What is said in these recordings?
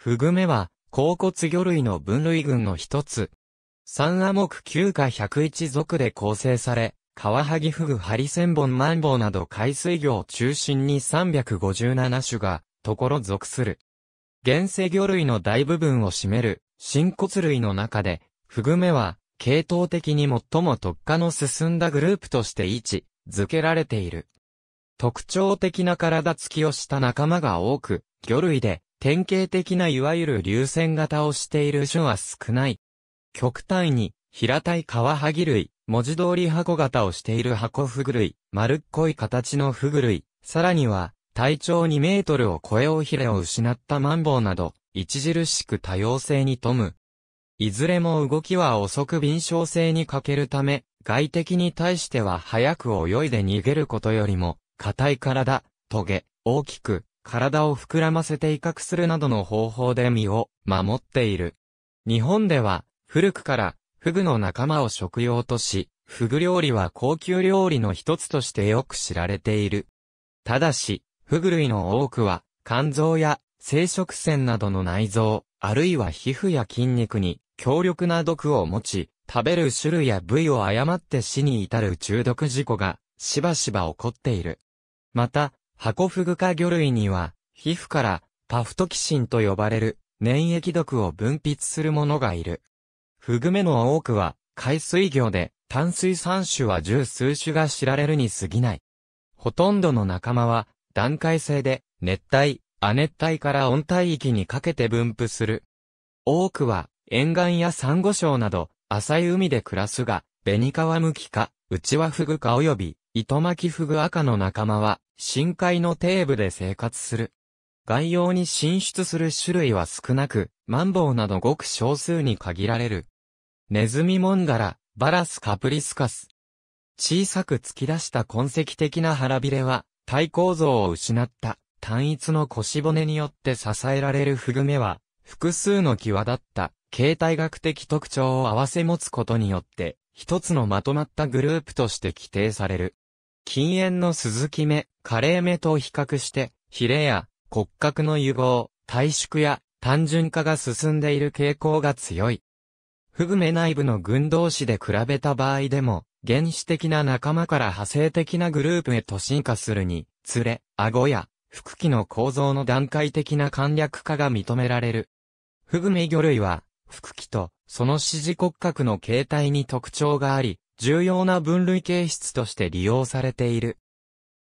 フグメは、甲骨魚類の分類群の一つ。三亜目9か101属で構成され、カワハギフグハリセンボンマンボウなど海水魚を中心に357種が、ところ属する。原生魚類の大部分を占める、深骨類の中で、フグメは、系統的に最も特化の進んだグループとして位置、付けられている。特徴的な体つきをした仲間が多く、魚類で、典型的ないわゆる流線型をしている種は少ない。極端に、平たいカワハギ類、文字通り箱型をしている箱フグ類、丸っこい形のフグ類、さらには、体長2メートルを超え尾ひれを失ったマンボウなど、著しく多様性に富む。いずれも動きは遅く敏捷性に欠けるため、外敵に対しては早く泳いで逃げることよりも、硬い体、棘、大きく、体を膨らませて威嚇するなどの方法で身を守っている。日本では、古くから、フグの仲間を食用とし、フグ料理は高級料理の一つとしてよく知られている。ただし、フグ類の多くは、肝臓や生殖腺などの内臓、あるいは皮膚や筋肉に強力な毒を持ち、食べる種類や部位を誤って死に至る中毒事故がしばしば起こっている。また、ハコフグ科魚類には、皮膚からパフトキシンと呼ばれる粘液毒を分泌するものがいる。フグメの多くは海水魚で淡水産種は十数種が知られるに過ぎない。ほとんどの仲間は段階性で熱帯、亜熱帯から温帯域にかけて分布する。多くは沿岸や珊瑚礁など浅い海で暮らすが、ベニカワムキか、ウチワフグ科及び糸巻きフグ赤の仲間は、深海の底部で生活する。外洋に進出する種類は少なく、マンボウなどごく少数に限られる。ネズミモンガラ、バラスカプリスカス。小さく突き出した痕跡的な腹びれは、体構造を失った単一の腰骨によって支えられるフグ目は、複数の際立った形態学的特徴を合わせ持つことによって、一つのまとまったグループとして規定される。禁煙の鈴木目、カレー目と比較して、ヒレや骨格の融合、退縮や単純化が進んでいる傾向が強い。フグ目内部の群同士で比べた場合でも、原始的な仲間から派生的なグループへと進化するに、つれ、顎や、腹器の構造の段階的な簡略化が認められる。フグメ魚類は、腹器と、その支持骨格の形態に特徴があり、重要な分類形質として利用されている。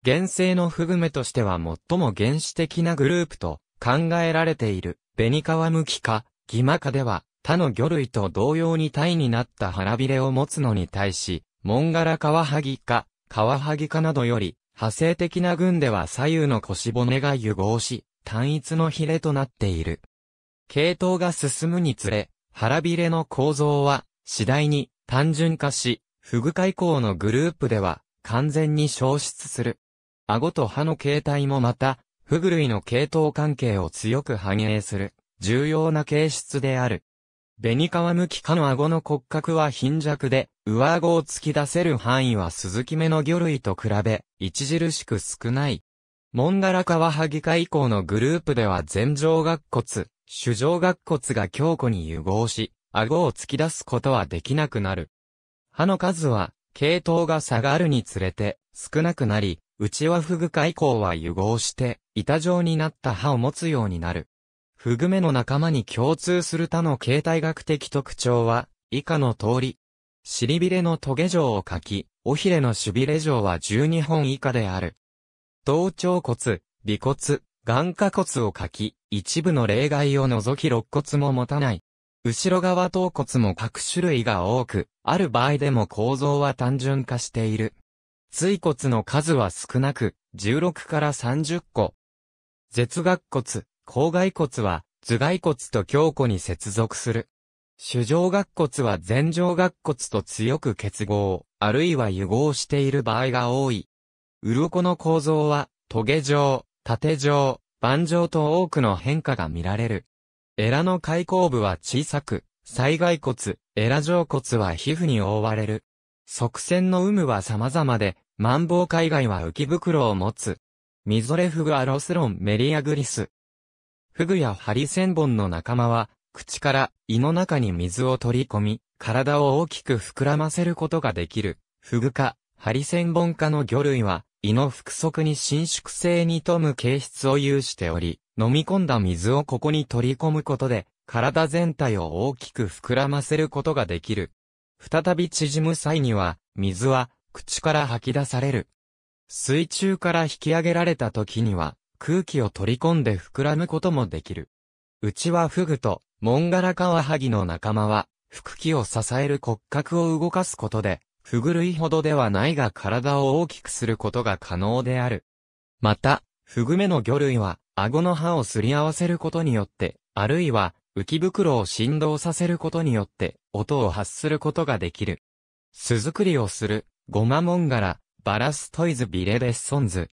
原生のフグメとしては最も原始的なグループと考えられている、ベニカワムキ科、ギマ科では、他の魚類と同様に体になった腹びれを持つのに対し、モンガラカワハギ科、カワハギ科などより、派生的な群では左右の腰骨が融合し、単一のヒレとなっている。系統が進むにつれ、腹びれの構造は、次第に単純化し、フグ海溝のグループでは、完全に消失する。顎と歯の形態もまた、フグ類の系統関係を強く反映する、重要な形質である。ベニカワムキ科の顎の骨格は貧弱で、上顎を突き出せる範囲は鈴木目の魚類と比べ、著しく少ない。モンガラカワハギ科以降のグループでは前上顎骨、主上顎骨が強固に融合し、顎を突き出すことはできなくなる。歯の数は、系統が下がるにつれて少なくなり、内はフグ科以降は融合して、板状になった歯を持つようになる。フグ目の仲間に共通する他の形態学的特徴は、以下の通り。尻びれの棘状を書き、尾ひれの守びれ状は12本以下である。頭頂骨、尾骨、眼下骨を書き、一部の例外を除き肋骨も持たない。後ろ側頭骨も各種類が多く、ある場合でも構造は単純化している。椎骨の数は少なく、16から30個。舌顎骨、口蓋骨は、頭蓋骨と胸骨に接続する。主上顎骨は前上顎骨と強く結合、あるいは融合している場合が多い。鱗の構造は、棘状、縦状、盤状と多くの変化が見られる。エラの開口部は小さく、災害骨、エラ上骨は皮膚に覆われる。側線の有無は様々で、マンボウ海外は浮き袋を持つ。ミゾレフグアロスロンメリアグリス。フグやハリセンボンの仲間は、口から胃の中に水を取り込み、体を大きく膨らませることができる。フグ科、ハリセンボン科の魚類は、胃の腹側に伸縮性に富む形質を有しており、飲み込んだ水をここに取り込むことで、体全体を大きく膨らませることができる。再び縮む際には、水は、口から吐き出される。水中から引き上げられた時には、空気を取り込んで膨らむこともできる。うちはフグと、モンガラカワハギの仲間は、腹気を支える骨格を動かすことで、フグ類ほどではないが体を大きくすることが可能である。また、フグ目の魚類は、顎の歯をすり合わせることによって、あるいは、浮袋を振動させることによって、音を発することができる。巣作りをする、ゴマモンガラ、バラストイズビレデッソンズ。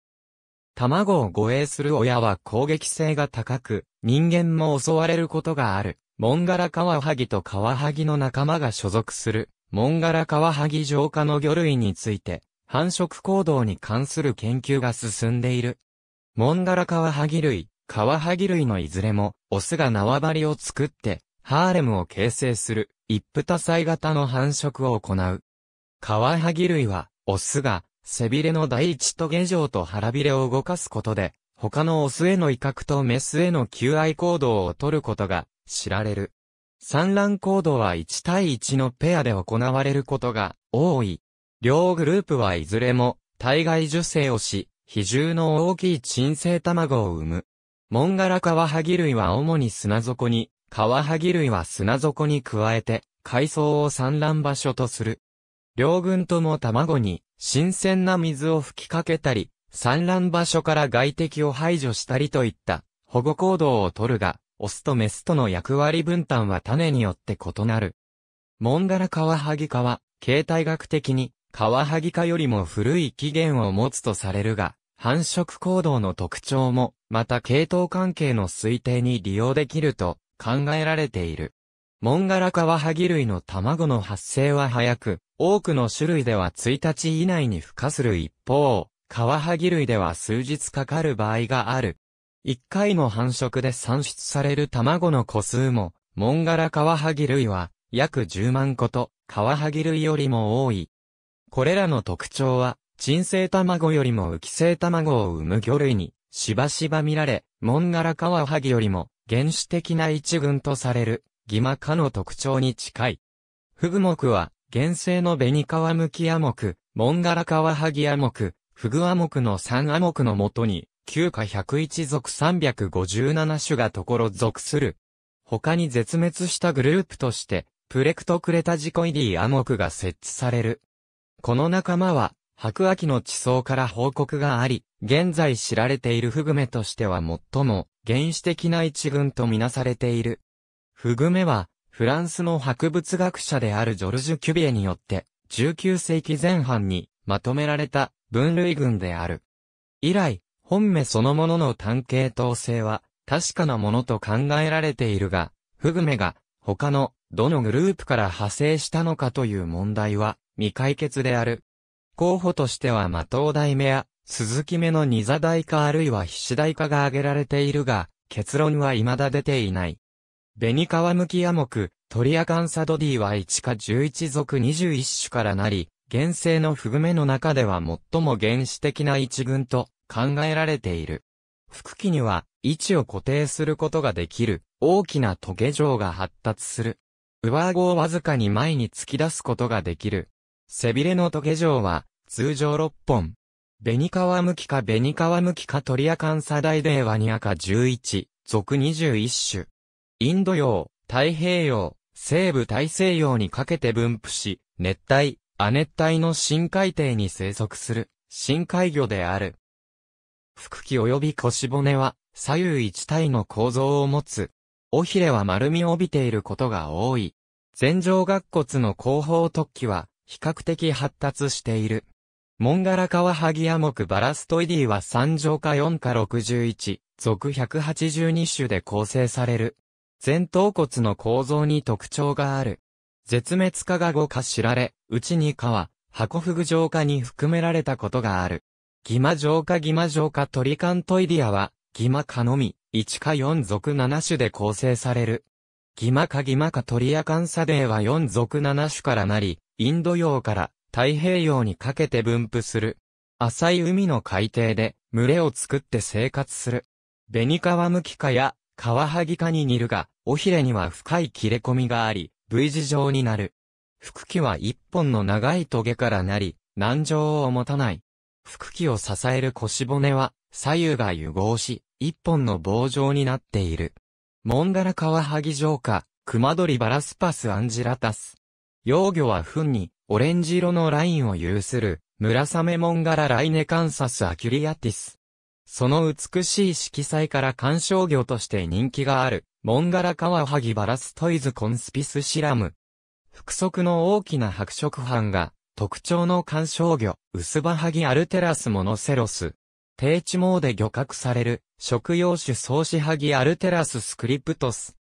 卵を護衛する親は攻撃性が高く、人間も襲われることがある。モンガラカワハギとカワハギの仲間が所属する、モンガラカワハギ浄化の魚類について、繁殖行動に関する研究が進んでいる。モンガラカワハギ類、カワハギ類のいずれも、オスが縄張りを作って、ハーレムを形成する、一夫多妻型の繁殖を行う。カワハギ類は、オスが、背びれの第一と下状と腹びれを動かすことで、他のオスへの威嚇とメスへの求愛行動をとることが知られる。産卵行動は1対1のペアで行われることが多い。両グループはいずれも体外受精をし、比重の大きい鎮静卵を産む。モンガラカワハギ類は主に砂底に、カワハギ類は砂底に加えて、海藻を産卵場所とする。両軍とも卵に、新鮮な水を吹きかけたり、産卵場所から外敵を排除したりといった、保護行動をとるが、オスとメスとの役割分担は種によって異なる。モンガラカワハギ科は、形態学的に、カワハギ科よりも古い起源を持つとされるが、繁殖行動の特徴も、また系統関係の推定に利用できると考えられている。モンガラカワハギ類の卵の発生は早く、多くの種類では1日以内に孵化する一方、カワハギ類では数日かかる場合がある。1回の繁殖で産出される卵の個数も、モンガラカワハギ類は約10万個と、カワハギ類よりも多い。これらの特徴は、新生卵よりも浮き生卵を産む魚類に、しばしば見られ、モンガラカワハギよりも、原始的な一群とされる、ギマ科の特徴に近い。フグ目は、原生のベニカワムキア目、モンガラカワハギア目、フグア目の3ア目のもとに、旧下101属357種がところ属する。他に絶滅したグループとして、プレクトクレタジコイディア目が設置される。この仲間は、白亜紀の地層から報告があり、現在知られているフグメとしては最も原始的な一群とみなされている。フグメは、フランスの博物学者であるジョルジュ・キュビエによって、19世紀前半にまとめられた分類群である。以来、本目そのものの単形統制は確かなものと考えられているが、フグメが他のどのグループから派生したのかという問題は未解決である。候補としてはマトウダイメや、鈴木目のニザダイ科あるいはヒシダイ科が挙げられているが、結論は未だ出ていない。ベニカワムキヤ木、トリアカンサドディは1か11属21種からなり、原生のフグメの中では最も原始的な一群と考えられている。腹器には位置を固定することができる大きなトゲ状が発達する。上顎をわずかに前に突き出すことができる。背びれのトゲ状は通常6本。ベニカワムキかカワムキかトリアカンサダイデーワニアカ11、属21種。インド洋、太平洋、西部大西洋にかけて分布し、熱帯、亜熱帯の深海底に生息する、深海魚である。腹器及び腰骨は、左右一体の構造を持つ。尾ひれは丸みを帯びていることが多い。前上顎骨の後方突起は、比較的発達している。モンガラカワハギア目バラストイディは3乗か4か61、属182種で構成される。前頭骨の構造に特徴がある。絶滅化が5か知られ、うちにかは、コフグ浄化に含められたことがある。ギマ浄化ギマ浄化トリカントイディアは、ギマ科のみ、1か4属7種で構成される。ギマ科ギマ科トリアカンサデーは4属7種からなり、インド洋から太平洋にかけて分布する。浅い海の海底で群れを作って生活する。ベニカワムキカやカワハギカに似るが、尾ひれには深い切れ込みがあり、V 字状になる。腹器は一本の長い棘からなり、難情を持たない。腹器を支える腰骨は左右が融合し、一本の棒状になっている。モンダラカワハギ城下、クマドリバラスパスアンジラタス。幼魚は糞にオレンジ色のラインを有する、ムラサメモンガラライネカンサスアキュリアティス。その美しい色彩から観賞魚として人気がある、モンガラカワハギバラストイズコンスピスシラム。複足の大きな白色斑が、特徴の観賞魚、薄葉ハギアルテラスモノセロス。低地網で漁獲される、食用種草子ハギアルテラススクリプトス。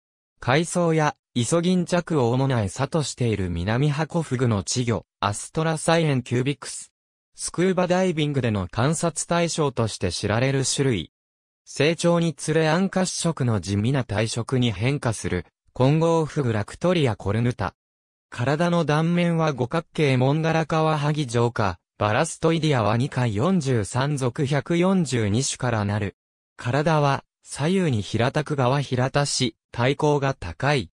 海藻やイソギンチャクを主な餌としている南ハコフグの稚魚、アストラサイエンキュービクス。スクーバダイビングでの観察対象として知られる種類。成長につれ暗褐色の地味な体色に変化する、混合フグラクトリアコルヌタ。体の断面は五角形モンダラカワハギ状化、バラストイディアは2回43属142種からなる。体は左右に平たく側平たし、体高が高い。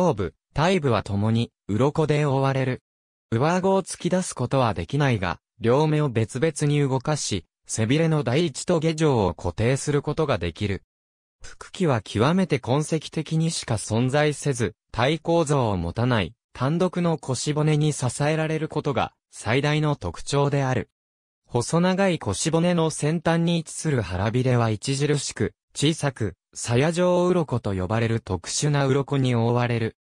頭部、体部は共に、鱗で覆われる。上顎を突き出すことはできないが、両目を別々に動かし、背びれの第一と下状を固定することができる。腹器は極めて痕跡的にしか存在せず、体構造を持たない、単独の腰骨に支えられることが最大の特徴である。細長い腰骨の先端に位置する腹びれは著しく、小さく、鞘状鱗と呼ばれる特殊な鱗に覆われる。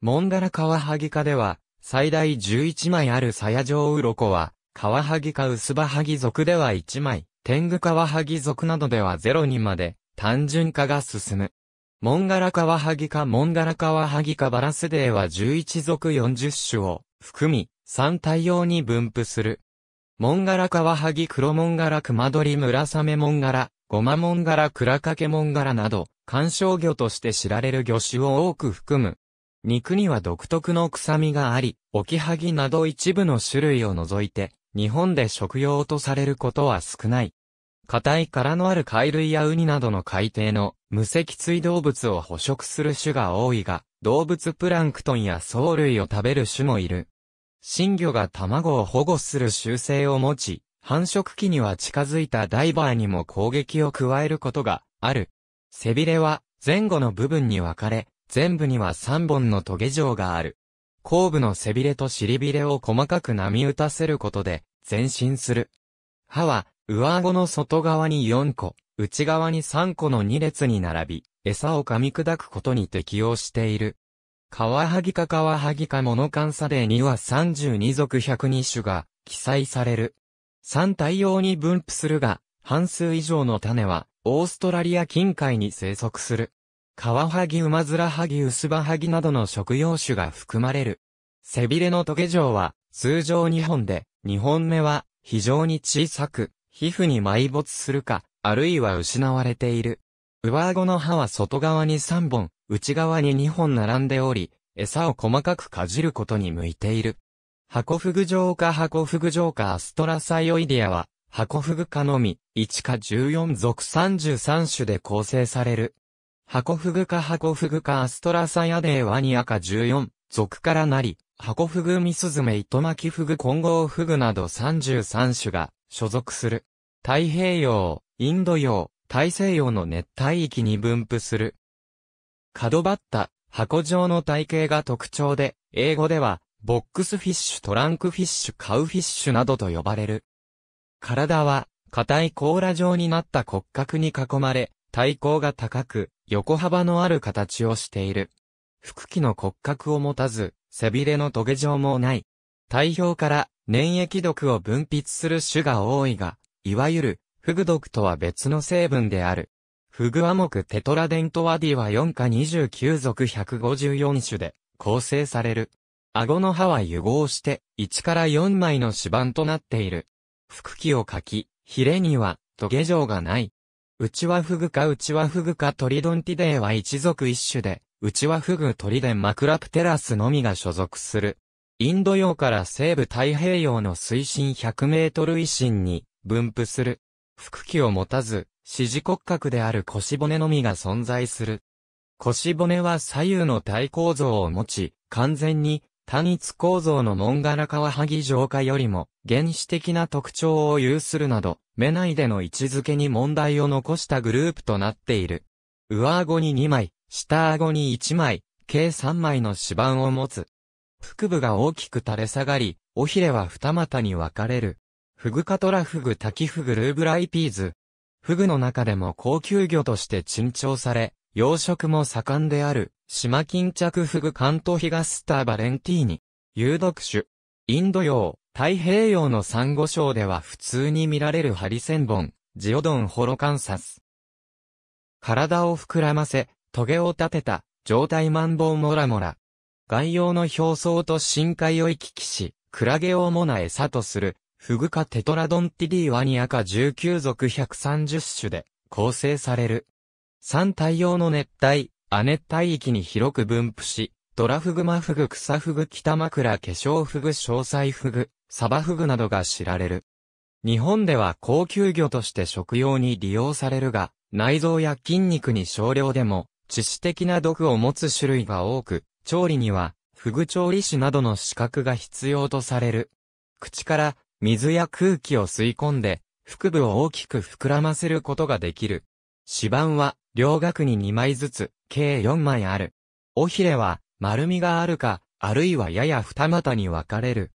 モンガラカワハギ科では、最大11枚ある鞘状鱗は、カワハギ科ウスバハギ族では1枚、天狗カワハギ族などでは0にまで、単純化が進む。モンガラカワハギ科モンガラカワハギ科バラスデーは11属40種を含み、3対応に分布する。モンガラカワハギ黒モンガラクマドリムラサメモンガラゴマモン柄カケモン柄など、観賞魚として知られる魚種を多く含む。肉には独特の臭みがあり、オキハギなど一部の種類を除いて、日本で食用とされることは少ない。硬い殻のある貝類やウニなどの海底の無脊椎動物を捕食する種が多いが、動物プランクトンや藻類を食べる種もいる。新魚が卵を保護する習性を持ち、繁殖期には近づいたダイバーにも攻撃を加えることがある。背びれは前後の部分に分かれ、全部には3本のトゲ状がある。後部の背びれと尻びれを細かく波打たせることで前進する。歯は上顎の外側に4個、内側に3個の2列に並び、餌を噛み砕くことに適応している。カワハギかカワハギかモノカンサデーには32属102種が記載される。三対応に分布するが、半数以上の種は、オーストラリア近海に生息する。カワハギウマズラハギウスバハギなどの食用種が含まれる。背びれのトゲ状は、通常2本で、2本目は、非常に小さく、皮膚に埋没するか、あるいは失われている。上顎の歯は外側に3本、内側に2本並んでおり、餌を細かくかじることに向いている。ハコフグ上科ハコフグ上科アストラサイオイディアは、ハコフグ科のみ、1か14属33種で構成される。ハコフグ科ハコフグ科アストラサイアデーワニア科14属からなり、ハコフグミスズメイトマキフグ混合フグなど33種が所属する。太平洋、インド洋、大西洋の熱帯域に分布する。角バッタ、箱状の体型が特徴で、英語では、ボックスフィッシュ、トランクフィッシュ、カウフィッシュなどと呼ばれる。体は、硬い甲羅状になった骨格に囲まれ、体高が高く、横幅のある形をしている。腹器の骨格を持たず、背びれのトゲ状もない。体表から粘液毒を分泌する種が多いが、いわゆる、フグ毒とは別の成分である。フグアモクテトラデントワディは4か29属154種で構成される。顎の歯は融合して、1から4枚の指板となっている。腹器をかき、ヒレには、トゲ状がない。うちはフグかうちはフグかトリドンティデーは一族一種で、うちはフグトリデンマクラプテラスのみが所属する。インド洋から西部太平洋の水深100メートル以深に分布する。腹器を持たず、支持骨格である腰骨のみが存在する。腰骨は左右の体構造を持ち、完全に単一構造の門柄カワハギ浄化よりも原始的な特徴を有するなど、目内での位置づけに問題を残したグループとなっている。上顎に2枚、下顎に1枚、計3枚の指板を持つ。腹部が大きく垂れ下がり、尾ひれは二股に分かれる。フグカトラフグタキフグルーブライピーズ。フグの中でも高級魚として珍重され、養殖も盛んである島巾着フグカントヒガスターバレンティーニ。有毒種。インド洋、太平洋のサンゴ礁では普通に見られるハリセンボン、ジオドンホロカンサス。体を膨らませ、トゲを立てた、状態マンボウモラモラ。外洋の表層と深海を行き来し、クラゲを主な餌とする、フグ科テトラドンティディワニアカ19属130種で構成される。三太陽の熱帯、亜熱帯域に広く分布し、ドラフグマフグ草フグ北枕化粧フグ詳細フグ、サバフグなどが知られる。日本では高級魚として食用に利用されるが、内臓や筋肉に少量でも、致死的な毒を持つ種類が多く、調理には、フグ調理師などの資格が必要とされる。口から水や空気を吸い込んで、腹部を大きく膨らませることができる。指板は両額に2枚ずつ、計4枚ある。尾ひれは、丸みがあるか、あるいはやや二股に分かれる。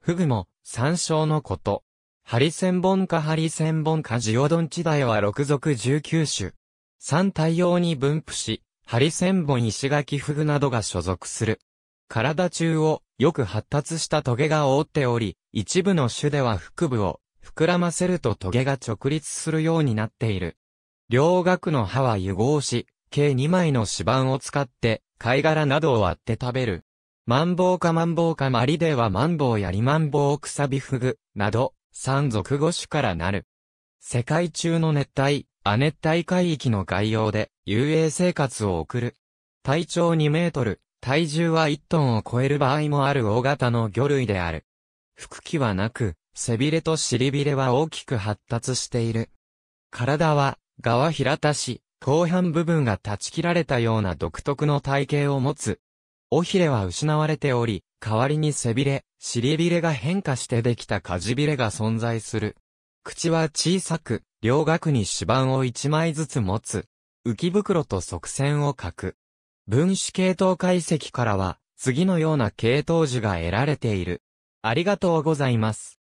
フグも、山椒のこと。ハリセンボンかハリセンボンかジオドンチダイは6属19種。三対応に分布し、ハリセンボン石垣フグなどが所属する。体中をよく発達したトゲが覆っており、一部の種では腹部を膨らませるとトゲが直立するようになっている。両額の歯は融合し、計2枚の指板を使って、貝殻などを割って食べる。マンボウかマンボウかマリではマンボウやリマンボウクサビフグ、など、三族五種からなる。世界中の熱帯、亜熱帯海域の概要で、遊泳生活を送る。体長2メートル、体重は1トンを超える場合もある大型の魚類である。腹器はなく、背びれと尻びれは大きく発達している。体は側平田し、後半部分が断ち切られたような独特の体型を持つ。尾ひれは失われており、代わりに背びれ、尻びれが変化してできたかじびれが存在する。口は小さく、両額に指板を一枚ずつ持つ。浮き袋と側線を書く。分子系統解析からは、次のような系統樹が得られている。ありがとうございます。